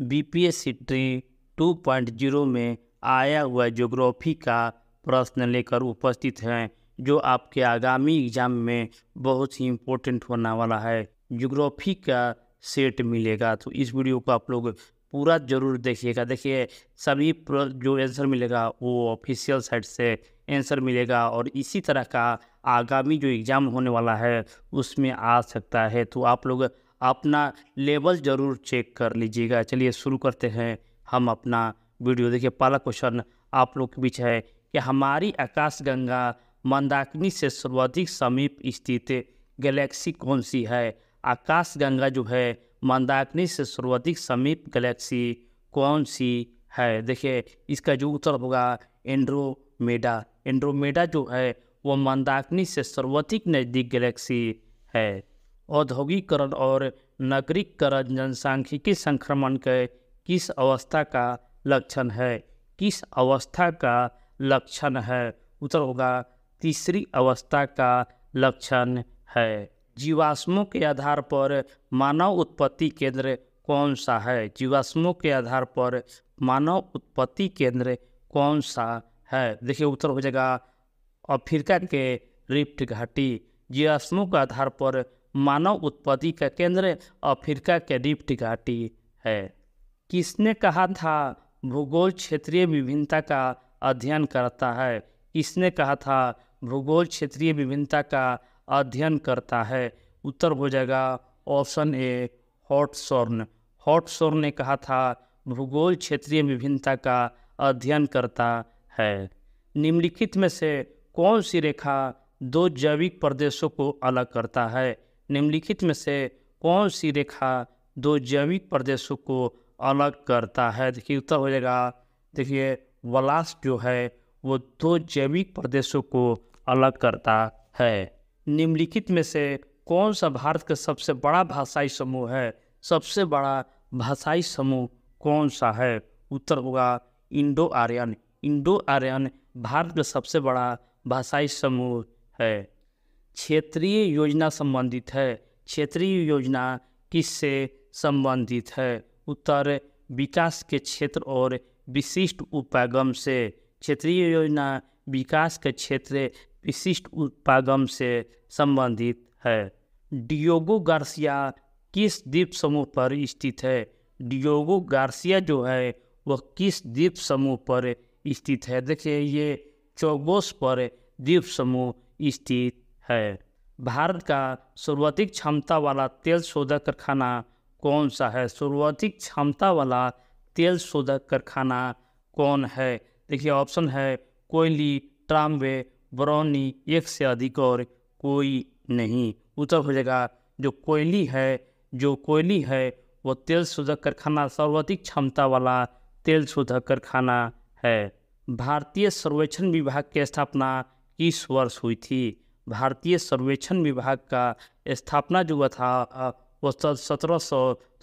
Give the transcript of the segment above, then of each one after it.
BPSC tree 2.0 में आया हुआ ज्योग्राफी का प्रश्न लेकर उपस्थित हैं जो आपके आगामी एग्जाम में बहुत ही इम्पोर्टेंट होने वाला है ज्योग्राफी का सेट मिलेगा तो इस वीडियो को आप लोग पूरा जरूर देखिएगा देखिए सभी जो आंसर मिलेगा वो ऑफिशियल साइट से आंसर मिलेगा और इसी तरह का आगामी जो एग्ज़ाम होने वाला है उसमें आ सकता है तो आप लोग अपना लेवल ज़रूर चेक कर लीजिएगा चलिए शुरू करते हैं हम अपना वीडियो देखिए पहला क्वेश्चन आप लोग के बीच है कि हमारी आकाशगंगा मंदाकिनी से सर्वाधिक समीप स्थित गैलेक्सी कौन सी है आकाशगंगा जो है मंदाकिनी से सर्वाधिक समीप गैलेक्सी कौन सी है देखिए इसका जो उत्तर होगा एंड्रोमेडा एंड्रोमेडा जो है वो मंदाकिनी से सर्वाधिक नज़दीक गैलेक्सी है औद्योगिकरण और नगरीकरण जनसांख्यिकी संक्रमण के किस अवस्था का लक्षण है किस अवस्था का लक्षण है उत्तर होगा तीसरी अवस्था का लक्षण है जीवाश्मों के आधार पर मानव उत्पत्ति केंद्र कौन सा है जीवाश्मों के आधार पर मानव उत्पत्ति केंद्र कौन सा है देखिए उत्तर हो जाएगा अफ्रीका के रिफ्ट घाटी जीवाश्मों के आधार पर मानव उत्पत्ति का केंद्र अफ्रीका के रिफ्ट घाटी है किसने कहा था भूगोल क्षेत्रीय विभिन्नता का अध्ययन करता है किसने कहा था भूगोल क्षेत्रीय विभिन्नता का अध्ययन करता है उत्तर हो जाएगा ऑप्शन ए हॉटसोर्न हॉटसॉर्न ने कहा था भूगोल क्षेत्रीय विभिन्नता का अध्ययन करता है निम्नलिखित में से कौन सी रेखा दो जैविक प्रदेशों को अलग करता है निम्नलिखित में से कौन सी रेखा दो जैविक प्रदेशों को अलग करता है देखिए उत्तर हो जाएगा देखिए वलास जो है वो दो जैविक प्रदेशों को अलग करता है निम्नलिखित में से कौन सा भारत का सबसे बड़ा भाषाई समूह है सबसे बड़ा भाषाई समूह कौन सा है उत्तर होगा Indo Aryan Indo Aryan Bharat का सबसे बड़ा भाषाई समूह है क्षेत्रीय योजना संबंधित है क्षेत्रीय योजना किससे संबंधित है उत्तर विकास के क्षेत्र और विशिष्ट उपागम से क्षेत्रीय योजना विकास के क्षेत्र विशिष्ट उपागम से संबंधित है डियोगो गार्सिया किस द्वीप समूह पर स्थित है डियोगो गार्सिया जो है वह किस द्वीप समूह पर स्थित है देखिए ये चौबोस पर द्वीप समूह स्थित है भारत का सर्वाधिक क्षमता वाला तेल शोधक कारखाना कौन सा है सर्वाधिक क्षमता वाला तेल शोधक कारखाना कौन है देखिए ऑप्शन है कोयली ट्रामवे बरौनी एक से अधिक और कोई नहीं उत्तर हो जाएगा जो कोयली है जो कोयली है वो तेल शोधक कारखाना सर्वाधिक क्षमता वाला तेल शोधक कारखाना है भारतीय सर्वेक्षण विभाग की स्थापना किस वर्ष हुई थी भारतीय सर्वेक्षण विभाग का स्थापना जो हुआ था वो सत्रह सौ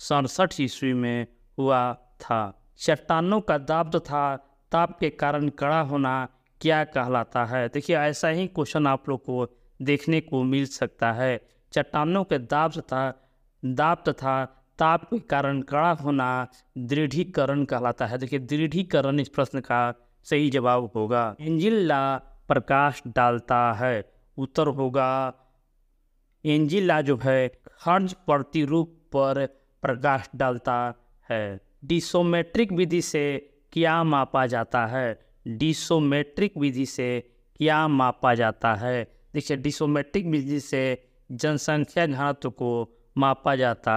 सड़सठ ईस्वी में हुआ था चट्टानों का दाब तथा ताप के कारण कड़ा होना क्या कहलाता है देखिए ऐसा ही क्वेश्चन आप लोग को देखने को मिल सकता है चट्टानों के दाब तथा दाब तथा ताप के कारण कड़ा होना दृढ़ीकरण कहलाता है देखिए दृढ़ीकरण इस प्रश्न का सही जवाब होगा इंजिन ला प्रकाश डालता है उत्तर होगा एंजिला जो है खर्ज प्रतिरूप पर प्रकाश डालता है डिसोमेट्रिक विधि से क्या मापा जाता है डिसोमेट्रिक विधि से क्या मापा जाता है देखिए डिसोमेट्रिक विधि से जनसंख्या घनत्व को मापा जाता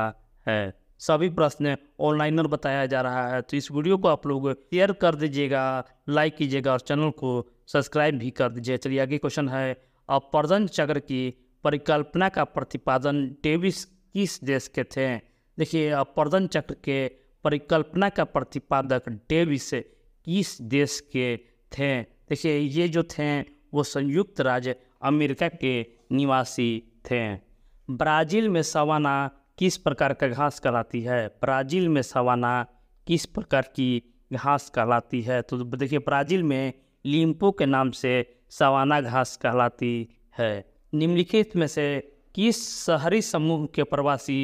है सभी प्रश्न ऑनलाइनर बताया जा रहा है तो इस वीडियो को आप लोग शेयर कर दीजिएगा लाइक कीजिएगा और चैनल को सब्सक्राइब भी कर दीजिए चलिए आगे क्वेश्चन है अपर्जन चक्र की परिकल्पना का प्रतिपादन डेविस किस देश के थे देखिए अपर्जन चक्र के परिकल्पना का प्रतिपादक डेविस किस देश के थे देखिए ये जो थे वो संयुक्त राज्य अमेरिका के निवासी थे ब्राज़ील में सवाना किस प्रकार का घास कहलाती है ब्राज़ील में सवाना किस प्रकार की घास कहलाती है तो देखिए ब्राज़ील में लिम्पो के नाम से सवाना घास कहलाती है निम्नलिखित में से किस शहरी समूह के प्रवासी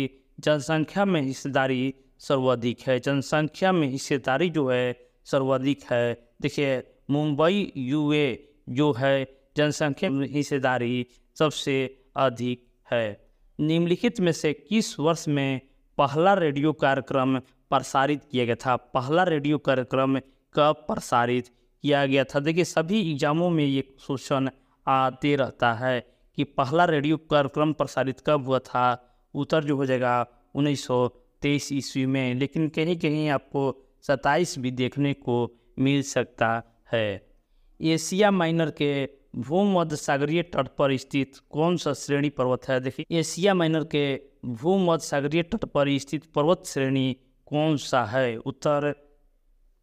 जनसंख्या में हिस्सेदारी सर्वाधिक है जनसंख्या में हिस्सेदारी जो है सर्वाधिक है देखिए मुंबई यूए जो है जनसंख्या में हिस्सेदारी सबसे अधिक है निम्नलिखित में से किस वर्ष में पहला रेडियो कार्यक्रम प्रसारित किया गया था पहला रेडियो कार्यक्रम कब प्रसारित किया गया था देखिए सभी एग्जामों में ये क्वेश्चन आते रहता है कि पहला रेडियो कार्यक्रम प्रसारित कब हुआ था उत्तर जो हो जाएगा उन्नीस ईस्वी में लेकिन कहीं कहीं आपको सताइस भी देखने को मिल सकता है एशिया माइनर के भूमध्य सागरीय तट पर स्थित कौन सा श्रेणी पर्वत है देखिए एशिया माइनर के भूमध्य सागरीय तट पर स्थित पर्वत श्रेणी कौन सा है उत्तर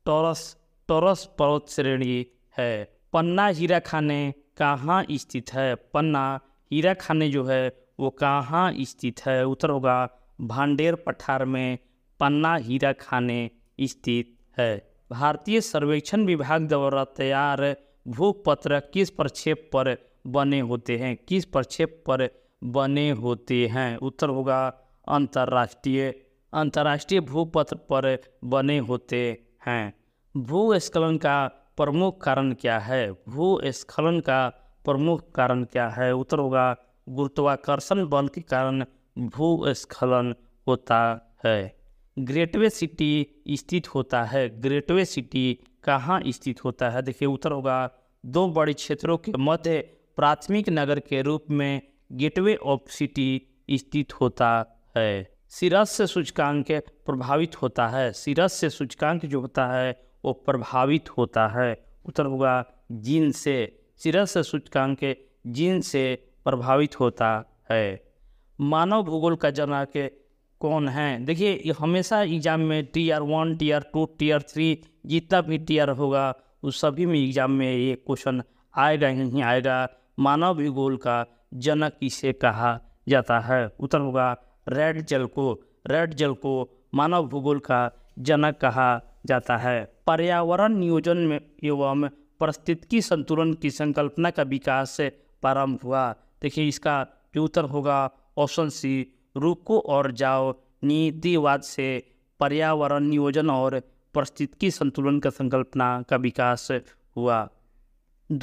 टॉरस टॉरस पर्वत श्रेणी है पन्ना हीरा खाने कहाँ स्थित है पन्ना हीरा खाने जो है वो कहाँ स्थित है उत्तर होगा भांडेर पठार में पन्ना हीरा खाने स्थित है भारतीय सर्वेक्षण विभाग द्वारा तैयार भूपत्र किस प्रक्षेप पर बने होते हैं किस प्रक्षेप पर बने होते हैं उत्तर होगा अंतर्राष्ट्रीय अंतर्राष्ट्रीय भूपत्र पर बने होते हैं भूस्खलन का प्रमुख कारण क्या है भूस्खलन का प्रमुख कारण क्या है उत्तर होगा गुरुत्वाकर्षण बल के कारण भूस्खलन होता है ग्रेटवे सिटी स्थित होता है ग्रेटवे सिटी कहाँ स्थित होता है देखिए उत्तर होगा दो बड़े क्षेत्रों के मध्य प्राथमिक नगर के रूप में गेटवे ऑफ सिटी स्थित होता है सिरस से सूचकांक प्रभावित होता है सिरस से सूचकांक जो होता है वो प्रभावित होता है उत्तर होगा जीन से सिरस सूचकांक जीन से प्रभावित होता है मानव भूगोल का जनक कौन है देखिए हमेशा एग्जाम में T R one T R two T R three जितना भी टी आर होगा उस सभी में एग्जाम में ये क्वेश्चन आएगा ही नहीं आएगा मानव भूगोल का जनक इसे कहा जाता है उत्तर होगा रेड जल को रेड जल को मानव भूगोल का जनक कहा जाता है पर्यावरण नियोजन एवं परिस्थितिकी संतुलन की संकल्पना का विकास से प्रारंभ हुआ देखिए इसका जो उत्तर होगा ऑप्शन सी रुको और जाओ नीतिवाद से पर्यावरण नियोजन और परिस्थितिकी संतुलन का संकल्पना का विकास हुआ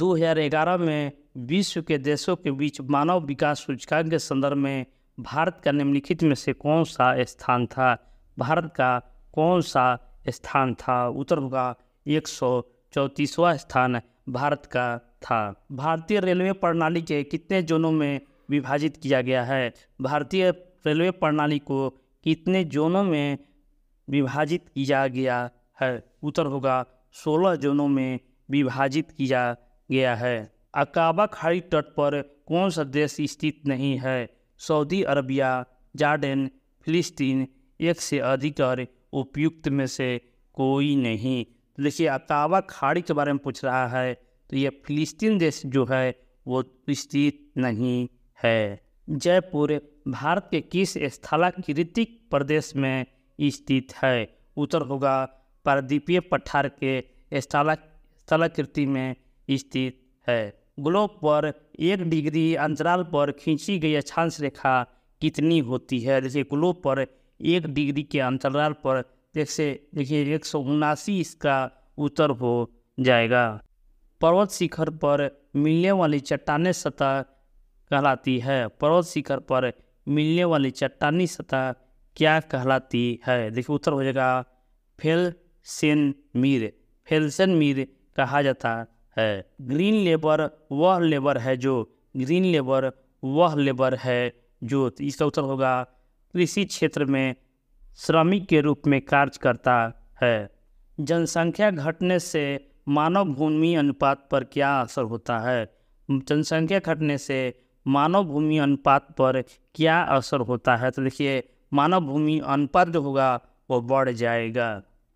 2011 में विश्व के देशों के बीच मानव विकास सूचकांक के संदर्भ में भारत का निम्नलिखित में से कौन सा स्थान था भारत का कौन सा स्थान था उत्तर का एक सौ चौंतीसवां स्थान भारत का था भारतीय रेलवे प्रणाली के कितने जोनों में विभाजित किया गया है भारतीय रेलवे प्रणाली को कितने जोनों में विभाजित किया गया है उत्तर होगा सोलह जोनों में विभाजित किया गया है अकाबा खाड़ी तट पर कौन सा देश स्थित नहीं है सऊदी अरबिया जार्डन फिलिस्तीन एक से अधिक और उपयुक्त में से कोई नहीं तो देखिए अतावा खाड़ी के बारे में पूछ रहा है तो यह फिलिस्तीन देश जो है वो स्थित नहीं है जयपुर भारत के किस स्थलाकृतिक प्रदेश में स्थित है उत्तर होगा प्रदीपीय पठार के स्थला स्थलाकृति में स्थित है ग्लोब पर एक डिग्री अंतराल पर खींची गई अक्षांश रेखा कितनी होती है जैसे ग्लोब पर एक डिग्री के अंतराल पर जैसे देखिए एक सौ उनासी इसका उत्तर हो जाएगा पर्वत शिखर पर मिलने वाली चट्टानी सतह कहलाती है पर्वत शिखर पर मिलने वाली चट्टानी सतह क्या कहलाती है देखिए उत्तर हो जाएगा felsenmeer felsenmeer कहा जाता है ग्रीन लेबर वह लेबर है जो ग्रीन लेबर वह लेबर है जो इसका उत्तर होगा कृषि क्षेत्र में श्रमिक के रूप में कार्य करता है जनसंख्या घटने से मानव भूमि अनुपात पर क्या असर होता है जनसंख्या घटने से मानव भूमि अनुपात पर क्या असर होता है तो देखिए मानव भूमि अनुपात जो होगा वो बढ़ जाएगा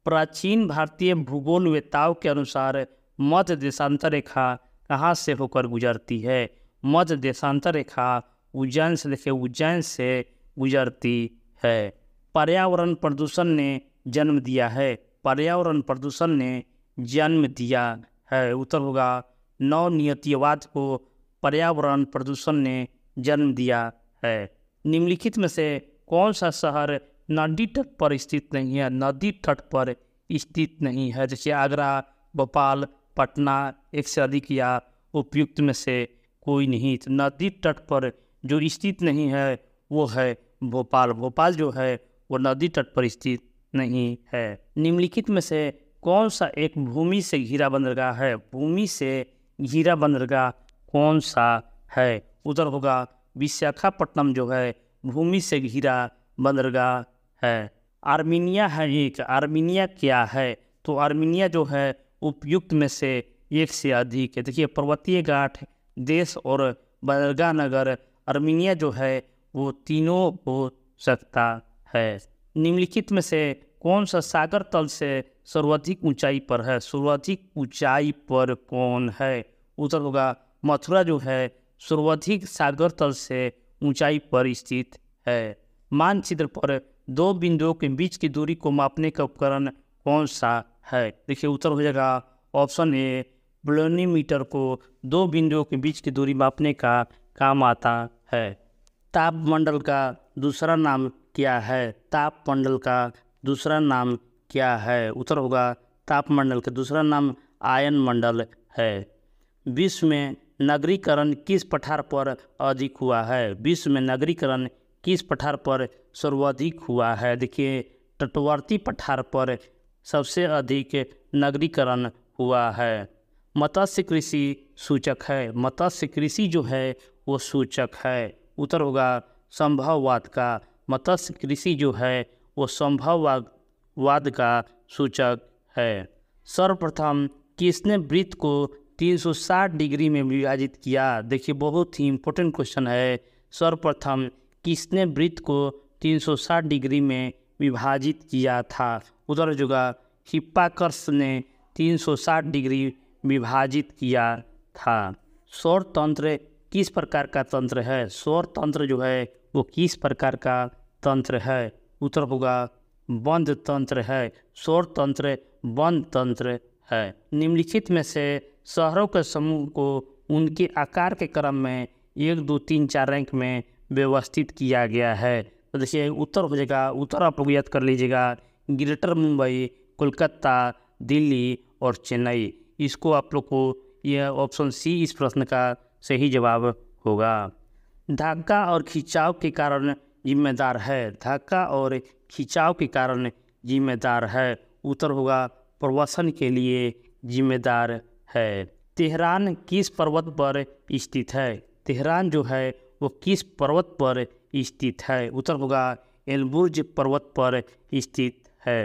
प्राचीन भारतीय भूगोल वेताओं के अनुसार मध्य देशांतर रेखा कहाँ से होकर गुजरती है मध्य देशांतर रेखा उज्जैन से देखिए उज्जैन से गुजरती है पर्यावरण प्रदूषण ने जन्म दिया है पर्यावरण प्रदूषण ने जन्म दिया है उत्तर होगा नवनियतवाद को पर्यावरण प्रदूषण ने जन्म दिया है निम्नलिखित में से कौन सा शहर नदी तट पर स्थित नहीं है नदी तट पर स्थित नहीं है जैसे आगरा भोपाल पटना एक से अधिक या उपयुक्त में से कोई नहीं नदी तट पर जो स्थित नहीं है वो है भोपाल भोपाल जो है वो नदी तट पर स्थित नहीं है निम्नलिखित में से कौन सा एक भूमि से घिरा बंदरगाह है भूमि से घिरा बंदरगाह कौन सा है उधर होगा विशाखापट्टनम जो है भूमि से घिरा बंदरगाह है आर्मीनिया है एक आर्मीनिया क्या है तो आर्मीनिया जो है उपयुक्त में से एक से अधिक है देखिए पर्वतीय घाट देश और बंदरगाह नगर आर्मीनिया जो है वो तीनों हो सकता है निम्नलिखित में से कौन सा सागर तल से सर्वाधिक ऊंचाई पर है सर्वाधिक ऊंचाई पर कौन है उत्तर होगा मथुरा जो है सर्वाधिक सागर तल से ऊंचाई पर स्थित है मानचित्र पर दो बिंदुओं के बीच की दूरी को मापने का उपकरण कौन सा है देखिए उत्तर हो जाएगा ऑप्शन ए ब्लोनीमीटर को दो बिंदुओं के बीच की दूरी मापने का काम आता है तापमंडल का दूसरा नाम क्या है तापमंडल का दूसरा नाम क्या है उत्तर होगा तापमंडल का दूसरा नाम आयन मंडल है विश्व में नगरीकरण किस पठार पर अधिक हुआ है विश्व में नगरीकरण किस पठार पर सर्वाधिक हुआ है देखिए तटवर्ती पठार पर सबसे अधिक नगरीकरण हुआ है मत्स्य कृषि सूचक है मत्स्य कृषि जो है वो सूचक है उत्तर होगा संभववाद का मत्स्य कृषि जो है वो संभववाद का सूचक है सर्वप्रथम किसने वृत्त को 360 डिग्री में विभाजित किया देखिए बहुत ही इम्पोर्टेंट क्वेश्चन है सर्वप्रथम किसने वृत्त को 360 डिग्री में विभाजित किया था उधर जुगा हिप्पाकर्ष ने 360 डिग्री विभाजित किया था स्वर तंत्र किस प्रकार का तंत्र है स्वर तंत्र जो है वो किस प्रकार का तंत्र है उत्तर होगा बंद तंत्र है स्वर तंत्र बंद तंत्र है निम्नलिखित में से शहरों के समूह को उनके आकार के क्रम में एक दो तीन चार रैंक में व्यवस्थित किया गया है तो देखिए उत्तर हो जाएगा उत्तर आप लोग याद कर लीजिएगा ग्रेटर मुंबई कोलकाता दिल्ली और चेन्नई इसको आप लोग को यह ऑप्शन सी इस प्रश्न का सही जवाब होगा धक्का और खिंचाव के कारण जिम्मेदार है धक्का और खिंचाव के कारण जिम्मेदार है उत्तर होगा प्रवसन के लिए जिम्मेदार है तेहरान किस पर्वत पर स्थित है तेहरान जो है वो किस पर्वत पर स्थित है उत्तर होगा एलबुर्ज पर्वत पर स्थित है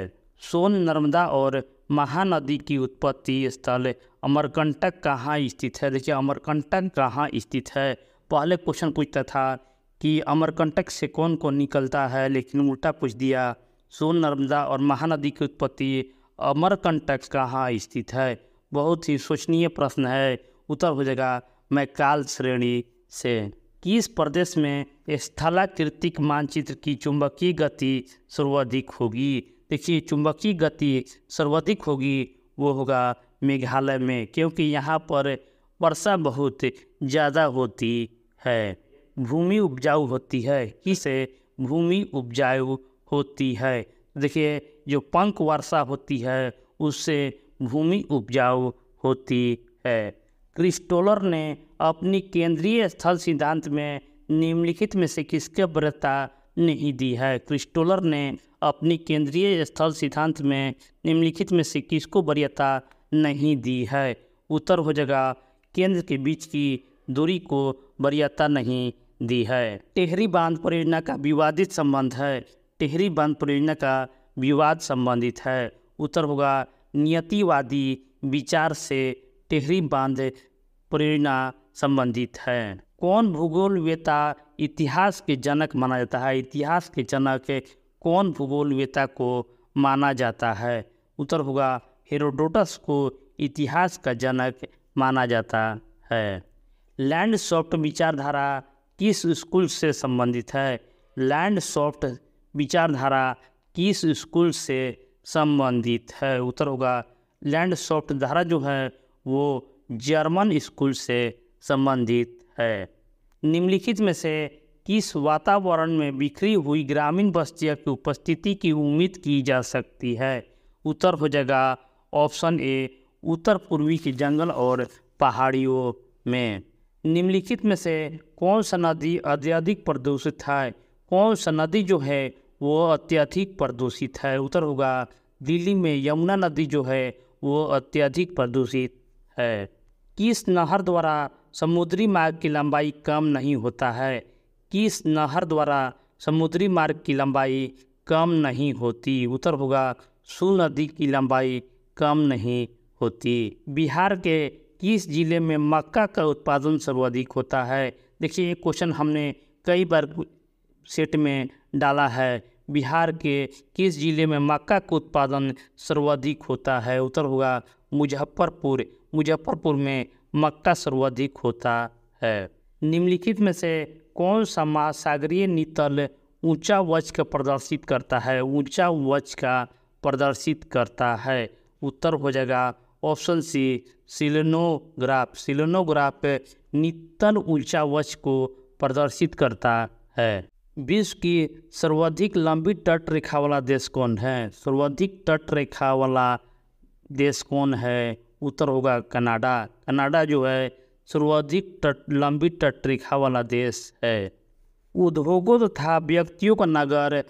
सोन नर्मदा और महानदी की उत्पत्ति स्थल अमरकंटक कहाँ स्थित है देखिए अमरकंटक कहाँ स्थित है पहले क्वेश्चन पूछता था कि अमरकंटक से कौन कौन निकलता है लेकिन उल्टा पूछ दिया सोन नर्मदा और महानदी की उत्पत्ति अमरकंटक कहाँ स्थित है बहुत ही शोचनीय प्रश्न है उत्तर हो जाएगा मैं काल श्रेणी से किस प्रदेश में स्थलाकृतिक मानचित्र की चुंबकीय गति सर्वाधिक होगी देखिए चुंबकीय गति सर्वाधिक होगी वो होगा मेघालय में क्योंकि यहाँ पर वर्षा बहुत ज़्यादा होती है भूमि उपजाऊ होती है इसे भूमि उपजाऊ होती है देखिए जो पंख वर्षा होती है उससे भूमि उपजाऊ होती है क्रिस्टोलर ने अपनी केंद्रीय स्थल सिद्धांत में निम्नलिखित में से किसके व्रता नहीं दी है क्रिस्टोलर ने अपनी केंद्रीय स्थल सिद्धांत में निम्नलिखित में से किसको वरीयता नहीं दी है उत्तर हो जाएगा केंद्र के बीच की दूरी को वरीयता नहीं दी है टेहरी बांध परियोजना का विवादित संबंध है टेहरी बांध परियोजना का विवाद संबंधित है उत्तर होगा नियतिवादी विचार से टेहरी बांध परियोजना संबंधित है कौन भूगोलवेता इतिहास के जनक माना जाता है इतिहास के जनक कौन भूगोलवेता को माना जाता है उत्तर होगा हेरोडोटस को इतिहास का जनक माना जाता है लैंड सॉफ्ट विचारधारा किस स्कूल से संबंधित है लैंड सॉफ्ट विचारधारा किस स्कूल से संबंधित है उत्तर होगा लैंड सॉफ्ट धारा जो है वो जर्मन स्कूल से संबंधित है निम्नलिखित में से किस वातावरण में बिखरी हुई ग्रामीण बस्तियों की उपस्थिति की उम्मीद की जा सकती है उत्तर हो जाएगा ऑप्शन ए उत्तर पूर्वी के जंगल और पहाड़ियों में निम्नलिखित में से कौन सा नदी अत्यधिक प्रदूषित है कौन सा नदी जो है वो अत्यधिक प्रदूषित है उत्तर होगा दिल्ली में यमुना नदी जो है वो अत्यधिक प्रदूषित है किस नहर द्वारा समुद्री मार्ग की लंबाई कम नहीं होता है कि इस नहर द्वारा समुद्री मार्ग की लंबाई कम नहीं होती उत्तर होगा सूल नदी की लंबाई कम नहीं होती बिहार के किस ज़िले में मक्का का उत्पादन सर्वाधिक होता है देखिए ये क्वेश्चन हमने कई बार सेट में डाला है बिहार के किस ज़िले में मक्का का उत्पादन सर्वाधिक होता है उत्तर होगा मुजफ्फरपुर मुजफ्फरपुर में मक्का सर्वाधिक होता है निम्नलिखित में से कौन सा महासागरीय नितल ऊंचा वच का प्रदर्शित करता है ऊंचा वच का प्रदर्शित करता है उत्तर हो जाएगा ऑप्शन सी सिलेनोग्राफ सिलेनोग्राफ नितल ऊंचा वच को प्रदर्शित करता है विश्व की सर्वाधिक लंबी तट रेखा वाला देश कौन है सर्वाधिक तट रेखा वाला देश कौन है उत्तर होगा कनाडा कनाडा जो है सर्वाधिक तट लंबी तटरेखा वाला देश है उद्योगों तथा तो व्यक्तियों का नगर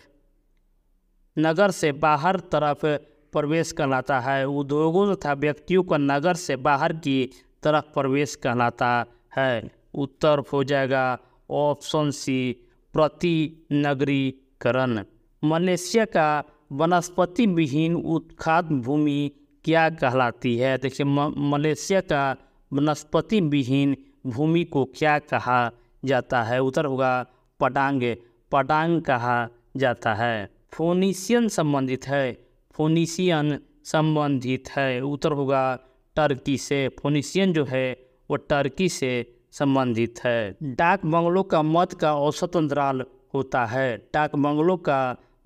नगर से बाहर तरफ प्रवेश कहलाता है उद्योगों तथा तो व्यक्तियों का नगर से बाहर की तरफ प्रवेश कहलाता है उत्तर हो जाएगा ऑप्शन सी प्रति नगरीकरण मलेशिया का वनस्पति विहीन उत्खात भूमि क्या कहलाती है देखिए मलेशिया का वनस्पति विहीन भूमि को क्या कहा जाता है उत्तर होगा पटांग पटांग कहा जाता है फोनिशियन संबंधित है फोनिशियन संबंधित है उत्तर होगा टर्की से फोनिशियन जो है वो टर्की से संबंधित है डाक बंगलों का मत का औसत अंतराल होता है डाक बंगलों का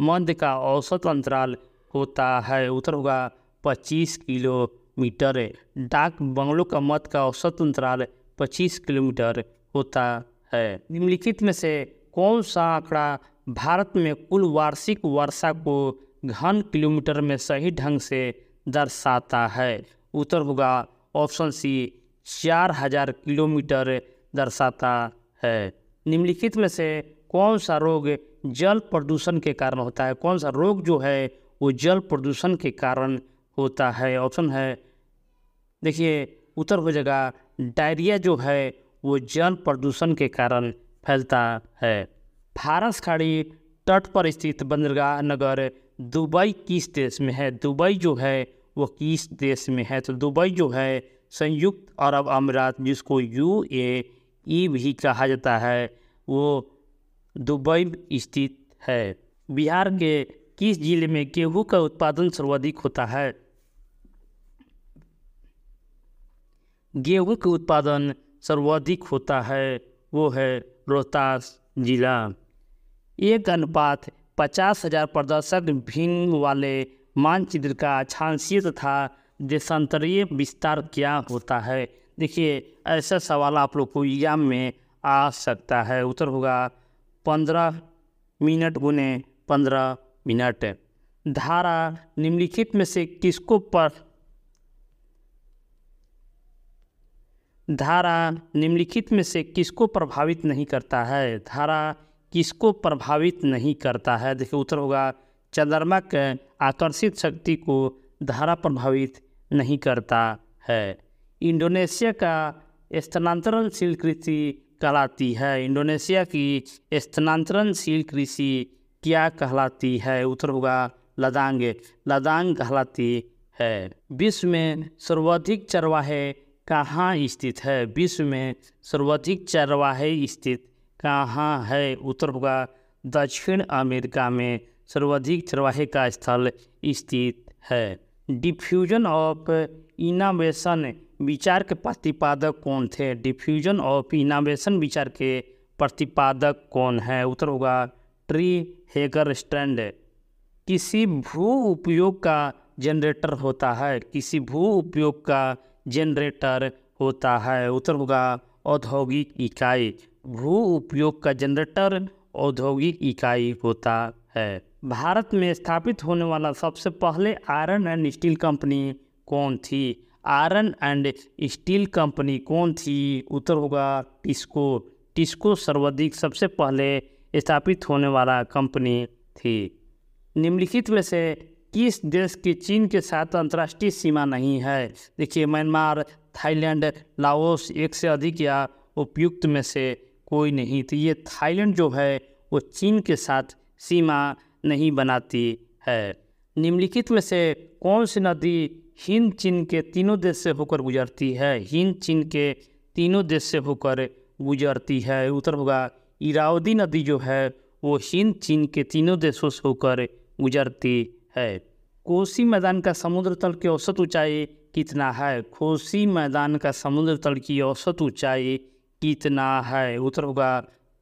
मध्य का औसत अंतराल होता है उत्तर होगा 25 किलो मीटर है डाक बंगलों का मत का औसत अंतराल पच्चीस किलोमीटर होता है निम्नलिखित में से कौन सा आंकड़ा भारत में कुल वार्षिक वर्षा को घन किलोमीटर में सही ढंग से दर्शाता है उत्तर होगा ऑप्शन सी चार हजार किलोमीटर दर्शाता है निम्नलिखित में से कौन सा रोग जल प्रदूषण के कारण होता है कौन सा रोग जो है वो जल प्रदूषण के कारण होता है ऑप्शन है देखिए उत्तर हो जाएगा डायरिया जो है वो जल प्रदूषण के कारण फैलता है फारस खाड़ी तट पर स्थित बंदरगाह नगर दुबई किस देश में है दुबई जो है वो किस देश में है तो दुबई जो है संयुक्त अरब अमीरात जिसको यू ए भी कहा जाता है वो दुबई स्थित है बिहार के किस जिले में गेहूँ का उत्पादन सर्वाधिक होता है गेहूँ के उत्पादन सर्वाधिक होता है वो है रोहतास जिला एक अनुपात पचास हजार प्रदर्शक भिन्न वाले मानचित्र का छांसीय तथा देशांतरीय विस्तार क्या होता है देखिए ऐसा सवाल आप लोग को एग्जाम में आ सकता है उत्तर होगा पंद्रह मिनट गुने पंद्रह मिनट धारा निम्नलिखित में से किसको पढ़ धारा निम्नलिखित में से किसको प्रभावित नहीं करता है धारा किसको प्रभावित नहीं करता है देखिए उत्तर होगा चंद्रमा के आकर्षित शक्ति को धारा प्रभावित नहीं करता है इंडोनेशिया का स्थानांतरणशील कृषि कहलाती है इंडोनेशिया की स्थानांतरणशील कृषि क्या कहलाती है उत्तर होगा लदांग लदांग कहलाती है विश्व में सर्वाधिक चरवाहे कहाँ स्थित है विश्व में सर्वाधिक चरवाहे स्थित कहाँ है उत्तर का दक्षिण अमेरिका में सर्वाधिक चरवाहे का स्थल स्थित है डिफ्यूजन ऑफ इनावेशन विचार के प्रतिपादक कौन थे डिफ्यूजन ऑफ इनावेशन विचार के प्रतिपादक कौन है उत्तर होगा ट्री हेगर स्टैंड किसी भू उपयोग का जनरेटर होता है किसी भू उपयोग का जनरेटर होता है होगा औद्योगिक इकाई भू उपयोग का जनरेटर औद्योगिक इकाई होता है भारत में स्थापित होने वाला सबसे पहले आयरन एंड स्टील कंपनी कौन थी आयरन एंड स्टील कंपनी कौन थी उत्तर होगा टिस्को टिस्को सर्वाधिक सबसे पहले स्थापित होने वाला कंपनी थी निम्नलिखित में से किस देश की चीन के साथ अंतर्राष्ट्रीय सीमा नहीं है देखिए म्यांमार थाईलैंड लाओस एक से अधिक या उपयुक्त में से कोई नहीं तो ये थाईलैंड जो है वो चीन के साथ सीमा नहीं बनाती है निम्नलिखित में से कौन सी नदी हिंद चीन के तीनों देश से होकर गुजरती है हिंद चीन के तीनों देश से होकर गुजरती है उत्तर होगा इरावदी नदी जो है वो हिंद चीन के तीनों देशों से होकर गुजरती है कोसी मैदान का समुद्र तल की औसत ऊंचाई कितना है कोसी मैदान का समुद्र तल की औसत ऊंचाई कितना है उत्तर होगा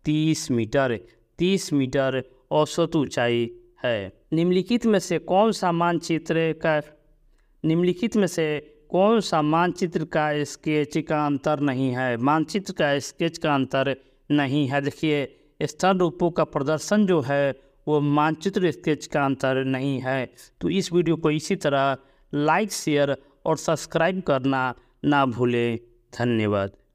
तीस मीटर तीस मीटर औसत ऊंचाई है निम्नलिखित में से कौन सा मानचित्र का निम्नलिखित में से कौन सा मानचित्र का स्केच का अंतर नहीं है मानचित्र का स्केच का अंतर नहीं है देखिए स्थल रूपों का प्रदर्शन जो है वो मानचित्र स्केच का अंतर नहीं है तो इस वीडियो को इसी तरह लाइक शेयर और सब्सक्राइब करना ना भूलें धन्यवाद